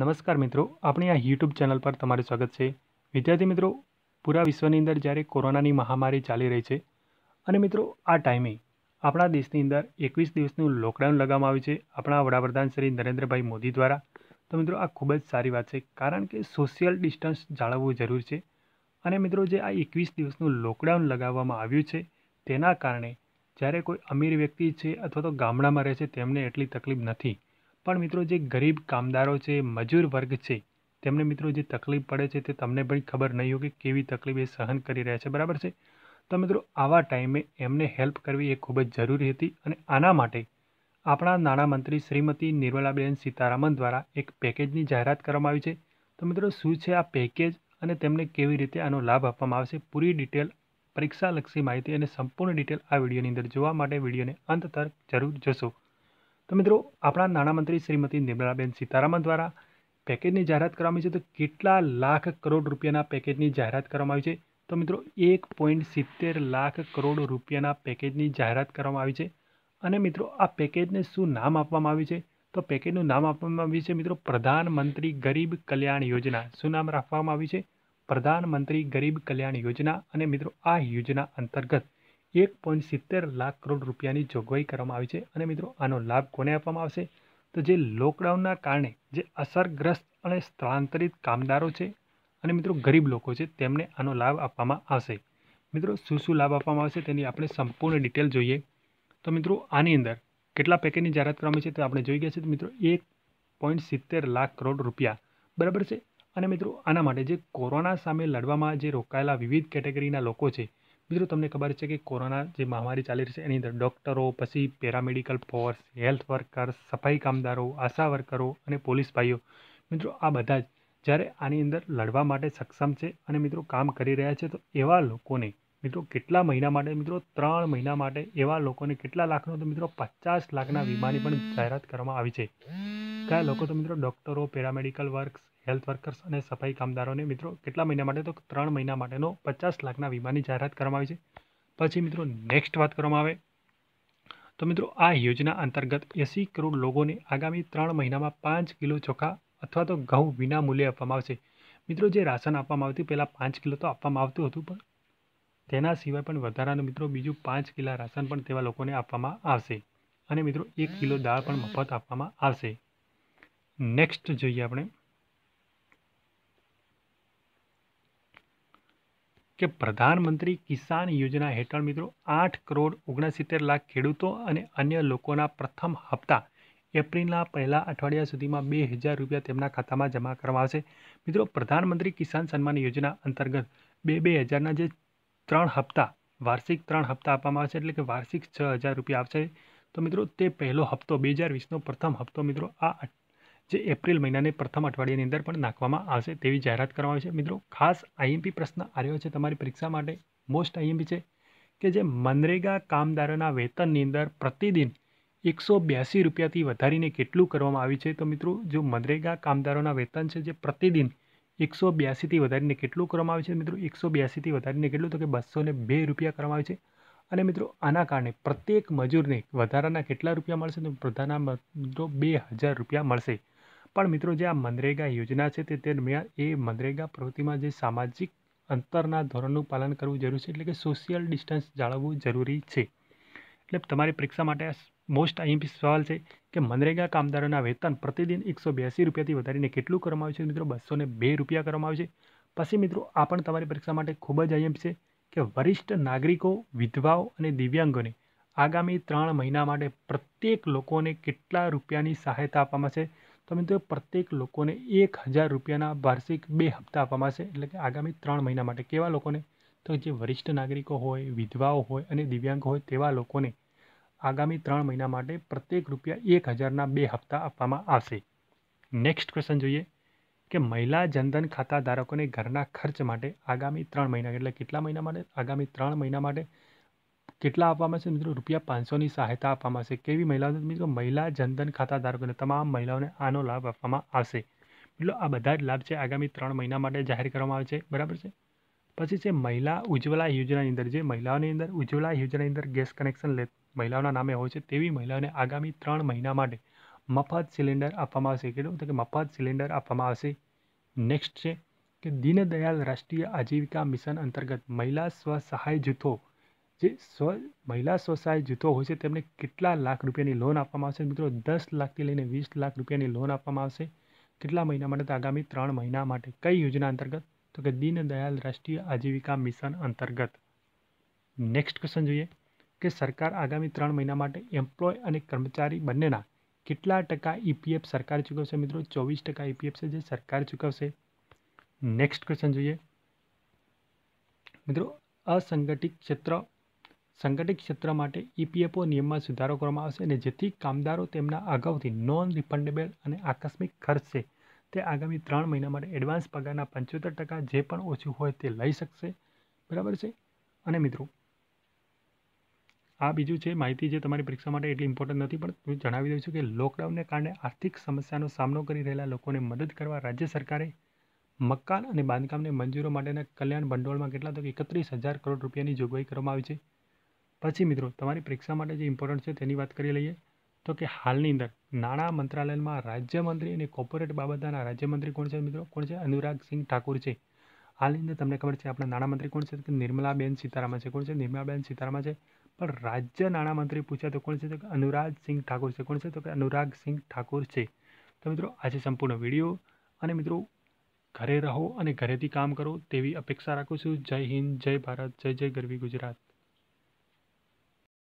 નમસ્કાર મિત્રો આપણી આ યુટ્યુબ ચેનલ પર તમારું સ્વાગત છે વિદ્યાર્થી મિત્રો પૂરા વિશ્વની અંદર જ્યારે કોરોનાની મહામારી ચાલી રહી છે અને મિત્રો આ ટાઈમે આપણા દેશની અંદર એકવીસ દિવસનું લોકડાઉન લગાવવામાં આવ્યું છે આપણા વડાપ્રધાન શ્રી નરેન્દ્રભાઈ મોદી દ્વારા તો મિત્રો આ ખૂબ જ સારી વાત છે કારણ કે સોશિયલ ડિસ્ટન્સ જાળવવું જરૂરી છે અને મિત્રો જે આ એકવીસ દિવસનું લોકડાઉન લગાવવામાં આવ્યું છે તેના કારણે જ્યારે કોઈ અમીર વ્યક્તિ છે અથવા તો ગામડામાં રહે છે તેમને એટલી તકલીફ નથી પણ મિત્રો જે ગરીબ કામદારો છે મજૂર વર્ગ છે તેમને મિત્રો જે તકલીફ પડે છે તે તમને પણ ખબર નહીં હોય કે કેવી તકલીફ એ સહન કરી રહ્યા છે બરાબર છે તો મિત્રો આવા ટાઈમે એમને હેલ્પ કરવી એ ખૂબ જ જરૂરી હતી અને આના માટે આપણા નાણામંત્રી શ્રીમતી નિર્મલાબેન સીતારામન દ્વારા એક પેકેજની જાહેરાત કરવામાં આવી છે તો મિત્રો શું છે આ પેકેજ અને તેમને કેવી રીતે આનો લાભ આપવામાં આવશે પૂરી ડિટેલ પરીક્ષાલક્ષી માહિતી અને સંપૂર્ણ ડિટેલ આ વિડીયોની અંદર જોવા માટે વિડીયોને અંત તક જરૂર જોશો તો મિત્રો આપણા નાણામંત્રી શ્રીમતી નિર્મલાબેન સીતારામન દ્વારા પેકેજની જાહેરાત કરવામાં આવી છે તો કેટલા લાખ કરોડ રૂપિયાના પેકેજની જાહેરાત કરવામાં આવી છે તો મિત્રો એક પોઈન્ટ સિત્તેર લાખ કરોડ રૂપિયાના પેકેજની જાહેરાત કરવામાં આવી છે અને મિત્રો આ પેકેજને શું નામ આપવામાં આવ્યું છે તો પેકેજનું નામ આપવામાં આવ્યું છે મિત્રો પ્રધાનમંત્રી ગરીબ કલ્યાણ યોજના શું નામ રાખવામાં આવ્યું છે પ્રધાનમંત્રી ગરીબ કલ્યાણ યોજના અને મિત્રો આ યોજના અંતર્ગત એક પોઈન્ટ સિત્તેર લાખ કરોડ રૂપિયાની જોગવાઈ કરવામાં આવી છે અને મિત્રો આનો લાભ કોને આપવામાં આવશે તો જે લોકડાઉનના કારણે જે અસરગ્રસ્ત અને સ્થળાંતરિત કામદારો છે અને મિત્રો ગરીબ લોકો છે તેમને આનો લાભ આપવામાં આવશે મિત્રો શું શું લાભ આપવામાં આવશે તેની આપણે સંપૂર્ણ ડિટેલ જોઈએ તો મિત્રો આની અંદર કેટલા પેકેજની જાહેરાત કરવામાં છે તે આપણે જોઈ ગયા છે તો મિત્રો એક પોઈન્ટ સિત્તેર લાખ કરોડ રૂપિયા બરાબર છે અને મિત્રો આના માટે જે કોરોના સામે લડવામાં જે રોકાયેલા વિવિધ કેટેગરીના લોકો છે મિત્રો તમને ખબર છે કે કોરોના જે મહામારી ચાલી રહી છે એની અંદર ડૉક્ટરો પછી પેરામેડિકલ ફોર્સ હેલ્થ વર્કર્સ સફાઈ કામદારો આશા વર્કરો અને પોલીસ ભાઈઓ મિત્રો આ બધા જ જ્યારે આની અંદર લડવા માટે સક્ષમ છે અને મિત્રો કામ કરી રહ્યા છે તો એવા લોકોને મિત્રો કેટલા મહિના માટે મિત્રો ત્રણ મહિના માટે એવા લોકોને કેટલા લાખનો તો મિત્રો પચાસ લાખના વીમાની પણ જાહેરાત કરવામાં આવી છે કયા લોકો તો મિત્રો ડૉક્ટરો પેરામેડિકલ વર્ક્સ હેલ્થ વર્કર્સ અને સફાઈ કામદારોને મિત્રો કેટલા મહિના માટે તો ત્રણ મહિના માટેનો પચાસ લાખના વીમાની જાહેરાત કરવામાં આવી છે પછી મિત્રો નેક્સ્ટ વાત કરવામાં આવે તો મિત્રો આ યોજના અંતર્ગત એંસી કરોડ લોકોને આગામી ત્રણ મહિનામાં પાંચ કિલો ચોખા અથવા તો ઘઉં વિના મૂલ્યે આપવામાં આવશે મિત્રો જે રાશન આપવામાં આવતું પહેલાં પાંચ કિલો તો આપવામાં આવતું હતું પણ તેના સિવાય પણ વધારાનું મિત્રો બીજું પાંચ કિલા રાશન પણ તેવા લોકોને આપવામાં આવશે અને મિત્રો એક કિલો દાળ પણ મફત આપવામાં આવશે નેક્સ્ટ જોઈએ આપણે કે પ્રધાનમંત્રી કિસાન યોજના હેઠળ મિત્રો આઠ કરોડ ઓગણસિત્તેર લાખ ખેડૂતો અને અન્ય લોકોના પ્રથમ હપ્તા એપ્રિલના પહેલા અઠવાડિયા સુધીમાં બે હજાર રૂપિયા તેમના ખાતામાં જમા કરવામાં આવશે મિત્રો પ્રધાનમંત્રી કિસાન સન્માન યોજના અંતર્ગત બે બે હજારના જે ત્રણ હપ્તા વાર્ષિક ત્રણ હપ્તા આપવામાં આવશે એટલે કે વાર્ષિક છ હજાર રૂપિયા આવશે તો મિત્રો તે પહેલો હપ્તો બે હજાર વીસનો પ્રથમ હપ્તો મિત્રો આ જે એપ્રિલ મહિનાને પ્રથમ અઠવાડિયાની અંદર પણ નાખવામાં આવશે તેવી જાહેરાત કરવામાં આવી છે મિત્રો ખાસ આઈએમપી પ્રશ્ન આવ્યો છે તમારી પરીક્ષા માટે મોસ્ટ આઈએમપી છે કે જે મનરેગા કામદારોના વેતનની અંદર પ્રતિદિન એકસો બ્યાસી રૂપિયાથી વધારીને કેટલું કરવામાં આવ્યું છે તો મિત્રો જો મનરેગા કામદારોના વેતન છે જે પ્રતિદિન એકસો બ્યાસીથી વધારીને કેટલું કરવામાં આવ્યું છે મિત્રો એકસો બ્યાસીથી વધારીને કેટલું તો કે બસો ને બે રૂપિયા કરવામાં આવ્યું છે અને મિત્રો આના કારણે પ્રત્યેક મજૂરને વધારાના કેટલા રૂપિયા મળશે તો પ્રધાના મિત્રો બે હજાર રૂપિયા મળશે પણ મિત્રો જે આ મનરેગા યોજના છે તે દરમિયાન એ મનરેગા પ્રવૃત્તિમાં જે સામાજિક અંતરના ધોરણનું પાલન કરવું જરૂરી છે એટલે કે સોશિયલ ડિસ્ટન્સ જાળવવું જરૂરી છે એટલે તમારી પરીક્ષા માટે મોસ્ટ આઈએમપી સવાલ છે કે મનરેગા કામદારોના વેતન પ્રતિદિન એકસો બ્યાસી રૂપિયાથી વધારીને કેટલું કરવામાં આવ્યું છે મિત્રો બસો બે રૂપિયા કરવામાં આવ્યું છે પછી મિત્રો આ પણ તમારી પરીક્ષા માટે ખૂબ જ અહીં છે કે વરિષ્ઠ નાગરિકો વિધવાઓ અને દિવ્યાંગોને આગામી ત્રણ મહિના માટે પ્રત્યેક લોકોને કેટલા રૂપિયાની સહાયતા આપવામાં છે તો મિત્રો પ્રત્યેક લોકોને એક હજાર રૂપિયાના વાર્ષિક બે હપ્તા આપવામાં આવશે એટલે કે આગામી ત્રણ મહિના માટે કેવા લોકોને તો જે વરિષ્ઠ નાગરિકો હોય વિધવાઓ હોય અને દિવ્યાંગ હોય તેવા લોકોને આગામી ત્રણ મહિના માટે પ્રત્યેક રૂપિયા એક હજારના બે હપ્તા આપવામાં આવશે નેક્સ્ટ ક્વેશ્ચન જોઈએ કે મહિલા જનધન ખાતા ધારકોને ઘરના ખર્ચ માટે આગામી ત્રણ મહિના એટલે કેટલા મહિના માટે આગામી ત્રણ મહિના માટે કેટલા આપવામાં આવશે મિત્રો રૂપિયા પાંચસોની સહાયતા આપવામાં આવશે કેવી મહિલાઓને મિત્રો મહિલા જનધન ખાતા ધારકોને તમામ મહિલાઓને આનો લાભ આપવામાં આવશે મિત્રો આ બધા જ લાભ છે આગામી ત્રણ મહિના માટે જાહેર કરવામાં આવે છે બરાબર છે પછી છે મહિલા ઉજ્જવલા યોજનાની અંદર જે મહિલાઓની અંદર ઉજ્જવલા યોજનાની અંદર ગેસ કનેક્શન લે મહિલાઓના નામે હોય છે તેવી મહિલાઓને આગામી ત્રણ મહિના માટે મફત સિલિન્ડર આપવામાં આવશે કેટલું તો કે મફત સિલિન્ડર આપવામાં આવશે નેક્સ્ટ છે કે દીનદયાલ રાષ્ટ્રીય આજીવિકા મિશન અંતર્ગત મહિલા સ્વ સહાય જૂથો જે સ્વ મહિલા સ્વસહાય જૂથો હોય છે તેમને કેટલા લાખ રૂપિયાની લોન આપવામાં આવશે મિત્રો દસ લાખથી લઈને વીસ લાખ રૂપિયાની લોન આપવામાં આવશે કેટલા મહિના માટે તો આગામી ત્રણ મહિના માટે કઈ યોજના અંતર્ગત તો કે દીનદયાલ રાષ્ટ્રીય આજીવિકા મિશન અંતર્ગત નેક્સ્ટ ક્વેશ્ચન જોઈએ કે સરકાર આગામી ત્રણ મહિના માટે એમ્પ્લોય અને કર્મચારી બંનેના કેટલા ટકા ઈપીએફ e સરકાર ચૂકવશે મિત્રો ચોવીસ ટકા ઈપીએફ e છે જે સરકાર ચૂકવશે નેક્સ્ટ ક્વેશ્ચન જોઈએ મિત્રો અસંગઠિત ક્ષેત્ર સંગઠિત ક્ષેત્ર માટે ઈપીએફઓ નિયમમાં સુધારો કરવામાં આવશે અને જેથી કામદારો તેમના અગાઉથી નોન રિફંડેબલ અને આકસ્મિક ખર્ચશે તે આગામી ત્રણ મહિના માટે એડવાન્સ પગારના પંચોતેર ટકા જે પણ ઓછું હોય તે લઈ શકશે બરાબર છે અને મિત્રો આ બીજું છે માહિતી જે તમારી પરીક્ષા માટે એટલી ઇમ્પોર્ટન્ટ નથી પણ હું જણાવી દઉં છું કે લોકડાઉનને કારણે આર્થિક સમસ્યાનો સામનો કરી રહેલા લોકોને મદદ કરવા રાજ્ય સરકારે મકાન અને બાંધકામને મંજૂરો માટેના કલ્યાણ ભંડોળમાં કેટલા તો એકત્રીસ હજાર કરોડ રૂપિયાની જોગવાઈ કરવામાં આવી છે પછી મિત્રો તમારી પરીક્ષા માટે જે ઇમ્પોર્ટન્ટ છે તેની વાત કરી લઈએ તો કે હાલની અંદર નાણાં મંત્રાલયમાં રાજ્યમંત્રી અને કોર્પોરેટ બાબતના રાજ્યમંત્રી કોણ છે મિત્રો કોણ છે અનુરાગસિંહ ઠાકુર છે હાલની અંદર તમને ખબર છે આપણા નાણામંત્રી કોણ છે કે નિર્મલાબેન સીતારામન છે કોણ છે નિર્મલાબેન સીતારામન છે પણ રાજ્ય નાણામંત્રી પૂછ્યા તો કોણ છે તો કે અનુરાગસિંહ ઠાકુર છે કોણ છે તો કે અનુરાગસિંહ ઠાકુર છે તો મિત્રો આજે સંપૂર્ણ વિડીયો અને મિત્રો ઘરે રહો અને ઘરેથી કામ કરો તેવી અપેક્ષા રાખું છું જય હિન્દ જય ભારત જય જય ગરવી ગુજરાત